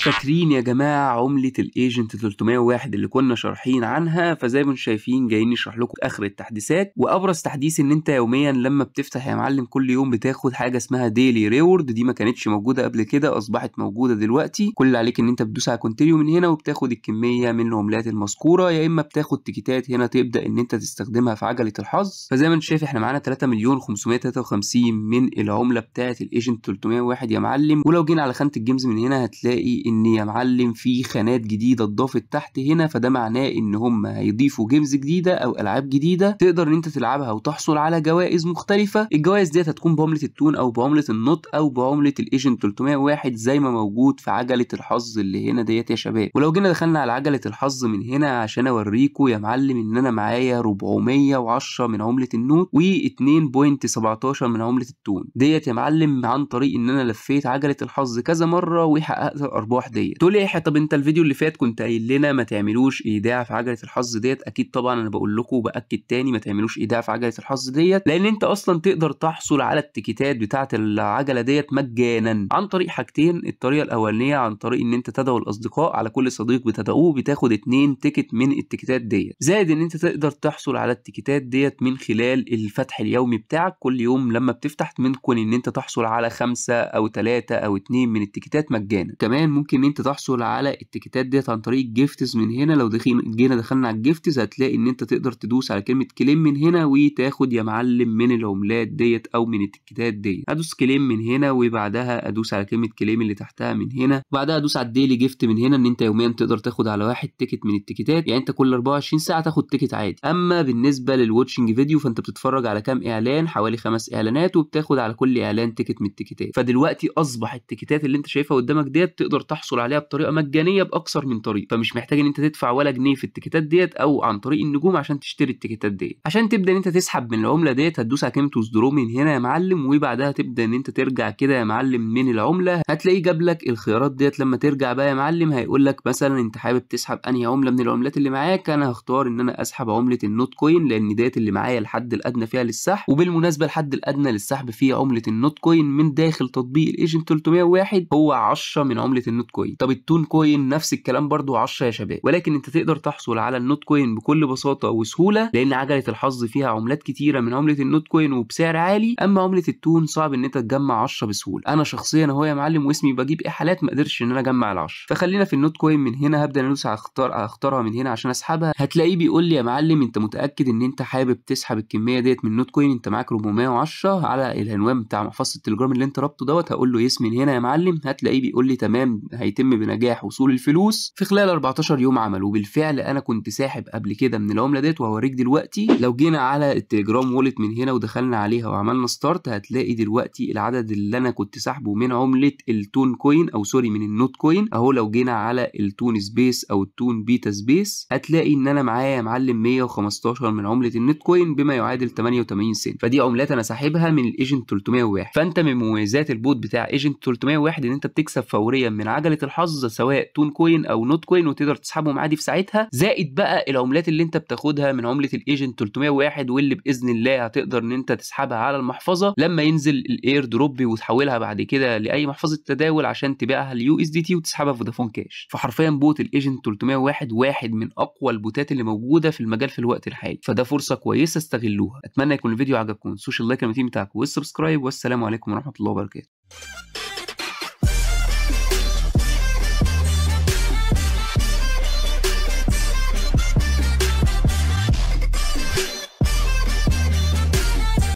فاكرين يا جماعه عمله الايجنت 301 اللي كنا شارحين عنها فزي ما انتم شايفين جايين نشرح لكم اخر التحديثات وابرز تحديث ان انت يوميا لما بتفتح يا معلم كل يوم بتاخد حاجه اسمها ديلي ريورد دي ما كانتش موجوده قبل كده اصبحت موجوده دلوقتي كل اللي عليك ان انت بتدوس على كونتينيو من هنا وبتاخد الكميه من العملات المذكوره يا اما بتاخد تيكيتات هنا تبدا ان انت تستخدمها في عجله الحظ فزي ما انت شايف احنا معانا 3 مليون 553 من العمله بتاعه الايجنت 301 يا معلم ولو جينا على خانه الجيمز من هنا هتلاقي ان يا معلم في خانات جديده اتضافت تحت هنا فده معناه ان هم هيضيفوا جيمز جديده او العاب جديده تقدر ان انت تلعبها وتحصل على جوائز مختلفه الجوائز ديت هتكون بعمله التون او بعمله النوت او بعمله الايجنت 301 زي ما موجود في عجله الحظ اللي هنا ديت يا شباب ولو جينا دخلنا على عجله الحظ من هنا عشان اوريكم يا معلم ان انا معايا 410 من عمله النوت و2.17 من عمله التون ديت يا معلم عن طريق ان انا لفيت عجله الحظ كذا مره وحققت الارباح ديت تقول لي إيه طب انت الفيديو اللي فات كنت قايل لنا ما تعملوش ايداع في عجله الحظ ديت اكيد طبعا انا بقول لكم وباكد تاني ما تعملوش ايداع في عجله الحظ ديت لان انت اصلا تقدر تحصل على التيكيتات بتاعه العجله ديت مجانا عن طريق حاجتين الطريقه الاولانيه عن طريق ان انت تدعو الاصدقاء على كل صديق بتدعوه بتاخد اتنين تيكت من التيكيتات ديت زائد ان انت تقدر تحصل على التيكيتات ديت من خلال الفتح اليومي بتاعك كل يوم لما بتفتح منكم ان انت تحصل على خمسة او ثلاثة او اتنين من التيكيتات مجانا كمان ممكن ممكن انت تحصل على التيكيتات ديت عن طريق جيفتز من هنا لو دخين جينا دخلنا على الجيفتز هتلاقي ان انت تقدر تدوس على كلمه كليم من هنا وتاخد يا معلم من العملات ديت او من التيكيتات ديت هدوس كليم من هنا وبعدها ادوس على كلمه كليم اللي تحتها من هنا وبعدها ادوس على الديلي جيفت من هنا ان انت يوميا تقدر تاخد على واحد تيكت من التيكيتات يعني انت كل 24 ساعه تاخد تيكت عادي اما بالنسبه للواتشنج فيديو فانت بتتفرج على كام اعلان حوالي خمس اعلانات وبتاخد على كل اعلان تيكت من التيكيتات فدلوقتي اصبح التيكيتات اللي انت شايفها قدامك ديت تقدر تحصل تحصل عليها بطريقه مجانيه باكثر من طريق فمش محتاج ان انت تدفع ولا جنيه في التيكيتات ديت او عن طريق النجوم عشان تشتري التيكيتات ديت عشان تبدا ان انت تسحب من العمله ديت هتدوس على كلمه وذرو من هنا يا معلم وبعدها تبدا ان انت ترجع كده يا معلم من العمله هتلاقيه جاب لك الخيارات ديت لما ترجع بقى يا معلم هيقول لك مثلا انت حابب تسحب انهي عمله من العملات اللي معاك انا هختار ان انا اسحب عمله النوت كوين لان ديت اللي معايا الحد الادنى فيها للسحب وبالمناسبه الحد الادنى للسحب فيه عمله النوت كوين من داخل تطبيق الايجنت 301 هو 10 من عمله النوت كوين طب التون كوين نفس الكلام برضو 10 يا شباب ولكن انت تقدر تحصل على النوت كوين بكل بساطه وسهوله لان عجله الحظ فيها عملات كتيره من عمله النوت كوين وبسعر عالي اما عمله التون صعب ان انت تجمع 10 بسهوله انا شخصيا اهو يا معلم واسمي بجيب احالات ما قدرتش ان انا اجمع ال10 فخلينا في النوت كوين من هنا هبدا ندوس على اختار اختارها من هنا عشان اسحبها هتلاقيه بيقول لي يا معلم انت متاكد ان انت حابب تسحب الكميه ديت من النوت كوين انت معاك 410 على العنوان بتاع محفظه التليجرام اللي انت رابطه دوت هقول له يس من هنا يا معلم هتلاقيه بيقول لي تمام هيتم بنجاح وصول الفلوس في خلال 14 يوم عمل وبالفعل انا كنت ساحب قبل كده من العمله ديت وهوريك دلوقتي لو جينا على التليجرام وولت من هنا ودخلنا عليها وعملنا ستارت هتلاقي دلوقتي العدد اللي انا كنت ساحبه من عمله التون كوين او سوري من النوت كوين اهو لو جينا على التون سبيس او التون بيتا سبيس هتلاقي ان انا معايا يا معلم 115 من عمله النوت كوين بما يعادل 88 سنت فدي عملات انا ساحبها من الايجنت 301 فانت من مميزات البوت بتاع ايجنت 301 ان انت بتكسب فوريا من عدد عجلة الحظ سواء تون كوين او نوت كوين وتقدر تسحبهم عادي في ساعتها زائد بقى العملات اللي انت بتاخدها من عمله الايجنت 301 واللي باذن الله هتقدر ان انت تسحبها على المحفظه لما ينزل الاير دروب وتحولها بعد كده لاي محفظه تداول عشان تبيعها اليو اس دي تي وتسحبها في فودافون كاش فحرفيا بوت الايجنت 301 واحد من اقوى البوتات اللي موجوده في المجال في الوقت الحالي فده فرصه كويسه استغلوها اتمنى يكون الفيديو عجبكم سوشيال لايك المتين بتاعكم والسبسكرايب والسلام عليكم ورحمه الله وبركاته